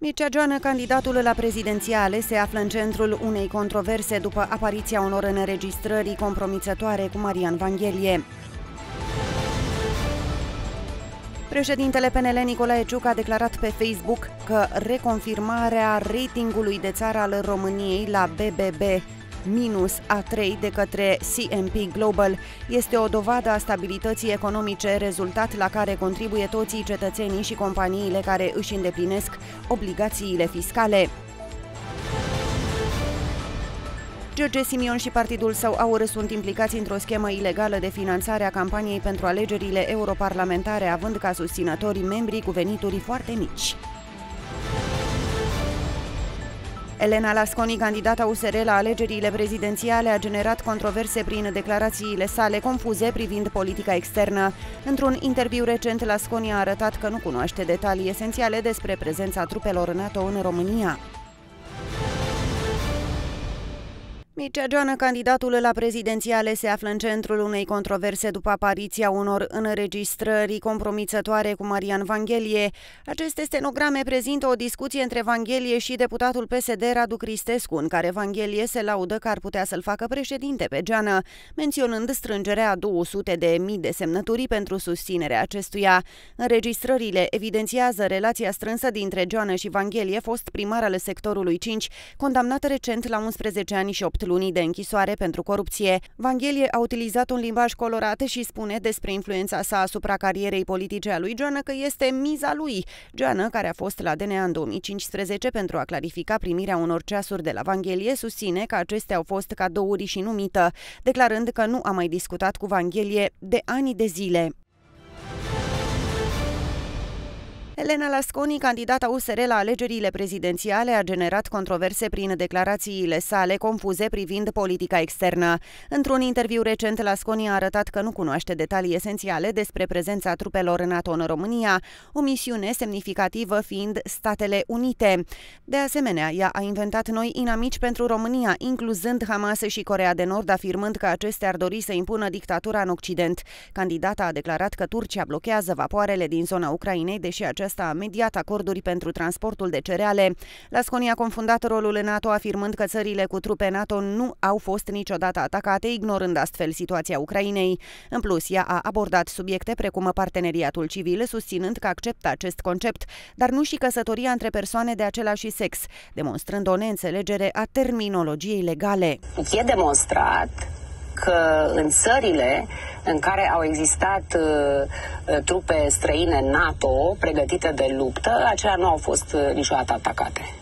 Mircea Joană, candidatul la prezidențiale, se află în centrul unei controverse după apariția unor înregistrări compromițătoare cu Marian Vanghelie. Președintele PNL Nicolae Ciuc a declarat pe Facebook că reconfirmarea ratingului de țară al României la BBB minus A3 de către CMP Global. Este o dovadă a stabilității economice, rezultat la care contribuie toții cetățenii și companiile care își îndeplinesc obligațiile fiscale. George Simion și partidul său AUR sunt implicați într-o schemă ilegală de finanțare a campaniei pentru alegerile europarlamentare, având ca susținători membrii cu venituri foarte mici. Elena Lasconi, candidata USR la alegerile prezidențiale, a generat controverse prin declarațiile sale confuze privind politica externă. Într-un interviu recent, Lasconi a arătat că nu cunoaște detalii esențiale despre prezența trupelor NATO în România. Mircea Geană, candidatul la prezidențiale, se află în centrul unei controverse după apariția unor înregistrări compromițătoare cu Marian Vanghelie. Aceste stenograme prezintă o discuție între Vanghelie și deputatul PSD Radu Cristescu, în care Vanghelie se laudă că ar putea să-l facă președinte pe Geană, menționând strângerea 200 de mii de semnături pentru susținerea acestuia. Înregistrările evidențiază relația strânsă dintre Geană și Vanghelie, fost primar al sectorului 5, condamnat recent la 11 ani și 8 lunii de închisoare pentru corupție. Vanghelie a utilizat un limbaj colorat și spune despre influența sa asupra carierei politice a lui Geană că este miza lui. Geană, care a fost la DNA în 2015 pentru a clarifica primirea unor ceasuri de la Vanghelie, susține că acestea au fost cadouri și numită, declarând că nu a mai discutat cu Vanghelie de ani de zile. Elena Lasconi, candidata USR la alegerile prezidențiale, a generat controverse prin declarațiile sale confuze privind politica externă. Într-un interviu recent, Lasconi a arătat că nu cunoaște detalii esențiale despre prezența trupelor NATO în România, o misiune semnificativă fiind Statele Unite. De asemenea, ea a inventat noi inamici pentru România, incluzând Hamas și Corea de Nord, afirmând că acestea ar dori să impună dictatura în Occident. Candidata a declarat că Turcia blochează vapoarele din zona Ucrainei, deși aceasta acesta a mediat acorduri pentru transportul de cereale. Lasconi a confundat rolul în NATO afirmând că țările cu trupe NATO nu au fost niciodată atacate, ignorând astfel situația Ucrainei. În plus, ea a abordat subiecte precum parteneriatul civil, susținând că acceptă acest concept, dar nu și căsătoria între persoane de același sex, demonstrând o neînțelegere a terminologiei legale. Deci e demonstrat că în țările în care au existat uh, uh, trupe străine NATO pregătite de luptă, acelea nu au fost uh, niciodată atacate.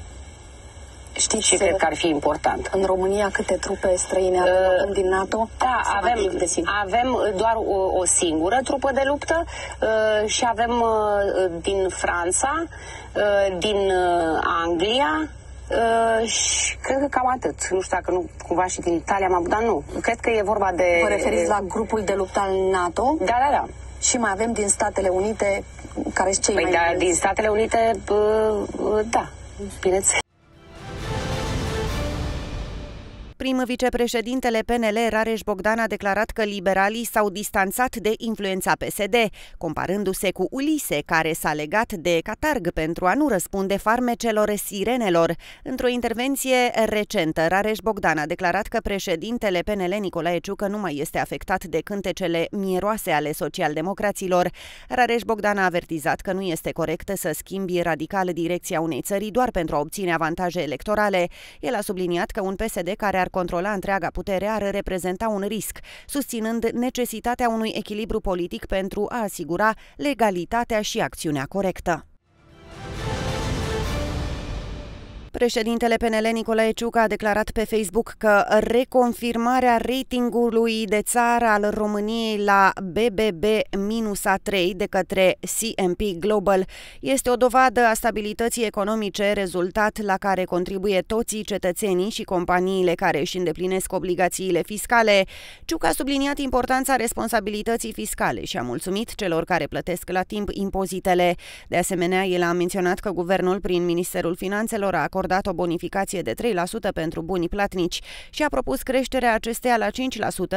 Știți, și cred că ar fi important. În România câte trupe străine avem uh, din NATO? Da, avem, avem uh, doar o, uh, o singură trupă de luptă uh, și avem uh, din Franța, uh, din uh, Anglia, Uh, și cred că cam atât. Nu știu dacă nu cumva și din Italia m-am dar nu. Cred că e vorba de... Vă referiți la grupul de luptă al NATO? Da, da, da. Și mai avem din Statele Unite, care sunt cei păi mai... Păi, da, din Statele Unite, uh, uh, da, bineînțeles. prim vicepreședintele PNL Rareș Bogdan a declarat că liberalii s-au distanțat de influența PSD, comparându-se cu Ulise, care s-a legat de catarg pentru a nu răspunde farmecelor sirenelor. Într-o intervenție recentă, Rareș Bogdan a declarat că președintele PNL Nicolae Ciucă nu mai este afectat de cântecele mieroase ale socialdemocraților. Rareș Bogdan a avertizat că nu este corectă să schimbi radical direcția unei țări doar pentru a obține avantaje electorale. El a subliniat că un PSD care ar controla întreaga putere ar reprezenta un risc, susținând necesitatea unui echilibru politic pentru a asigura legalitatea și acțiunea corectă. Președintele PNL Nicolae Ciucă a declarat pe Facebook că reconfirmarea ratingului de țară al României la BBB-A3 de către CMP Global este o dovadă a stabilității economice, rezultat la care contribuie toții cetățenii și companiile care își îndeplinesc obligațiile fiscale. Ciucă a subliniat importanța responsabilității fiscale și a mulțumit celor care plătesc la timp impozitele. De asemenea, el a menționat că guvernul prin Ministerul Finanțelor a acordat acordat o bonificație de 3% pentru bunii platnici și a propus creșterea acesteia la 5%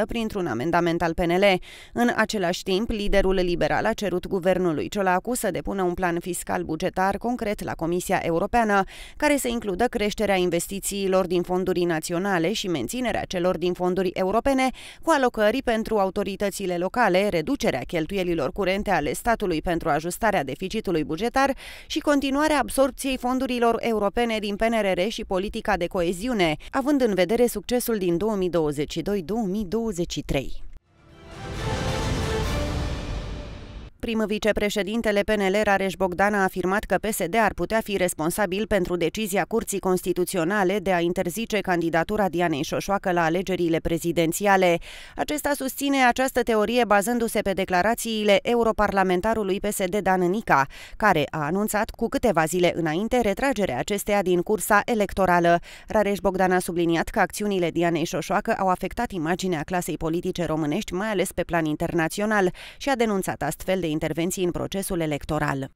printr-un amendament al PNL. În același timp, liderul liberal a cerut guvernului Ciolacu să depună un plan fiscal bugetar concret la Comisia Europeană, care să includă creșterea investițiilor din fonduri naționale și menținerea celor din fonduri europene, cu alocări pentru autoritățile locale, reducerea cheltuielilor curente ale statului pentru ajustarea deficitului bugetar și continuarea absorbției fondurilor europene din PNRR și politica de coeziune, având în vedere succesul din 2022-2023. Prim vicepreședintele PNL Rareș Bogdan a afirmat că PSD ar putea fi responsabil pentru decizia Curții Constituționale de a interzice candidatura Dianei Șoșoacă la alegerile prezidențiale. Acesta susține această teorie bazându-se pe declarațiile europarlamentarului PSD Dan Nica, care a anunțat cu câteva zile înainte retragerea acesteia din cursa electorală. Rareș Bogdan a subliniat că acțiunile Dianei Șoșoacă au afectat imaginea clasei politice românești, mai ales pe plan internațional, și a denunțat astfel de intervenții în procesul electoral.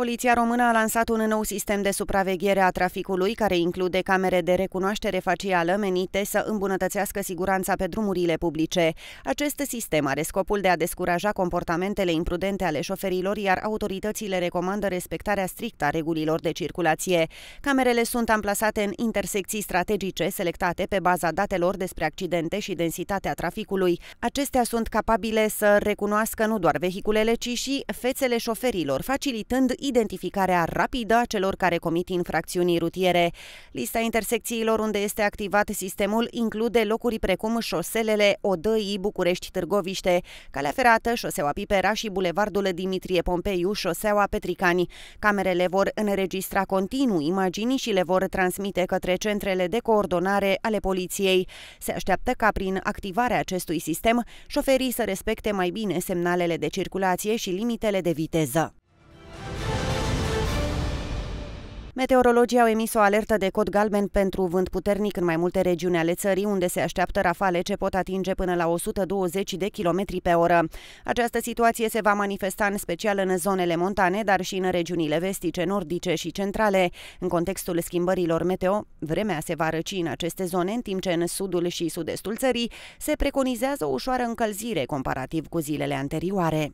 Poliția română a lansat un nou sistem de supraveghere a traficului, care include camere de recunoaștere facială menite să îmbunătățească siguranța pe drumurile publice. Acest sistem are scopul de a descuraja comportamentele imprudente ale șoferilor, iar autoritățile recomandă respectarea strictă a regulilor de circulație. Camerele sunt amplasate în intersecții strategice selectate pe baza datelor despre accidente și densitatea traficului. Acestea sunt capabile să recunoască nu doar vehiculele, ci și fețele șoferilor, facilitând identificarea rapidă a celor care comit infracțiuni rutiere. Lista intersecțiilor unde este activat sistemul include locuri precum șoselele Odăi, București, Târgoviște, Calea Ferată, șoseaua Pipera și Bulevardul Dimitrie Pompeiu, șoseaua Petricani. Camerele vor înregistra continuu imagini și le vor transmite către centrele de coordonare ale poliției. Se așteaptă ca prin activarea acestui sistem, șoferii să respecte mai bine semnalele de circulație și limitele de viteză. Meteorologii au emis o alertă de cod galben pentru vânt puternic în mai multe regiuni ale țării, unde se așteaptă rafale ce pot atinge până la 120 de km pe oră. Această situație se va manifesta în special în zonele montane, dar și în regiunile vestice, nordice și centrale. În contextul schimbărilor meteo, vremea se va răci în aceste zone, în timp ce în sudul și sud-estul țării se preconizează o ușoară încălzire comparativ cu zilele anterioare.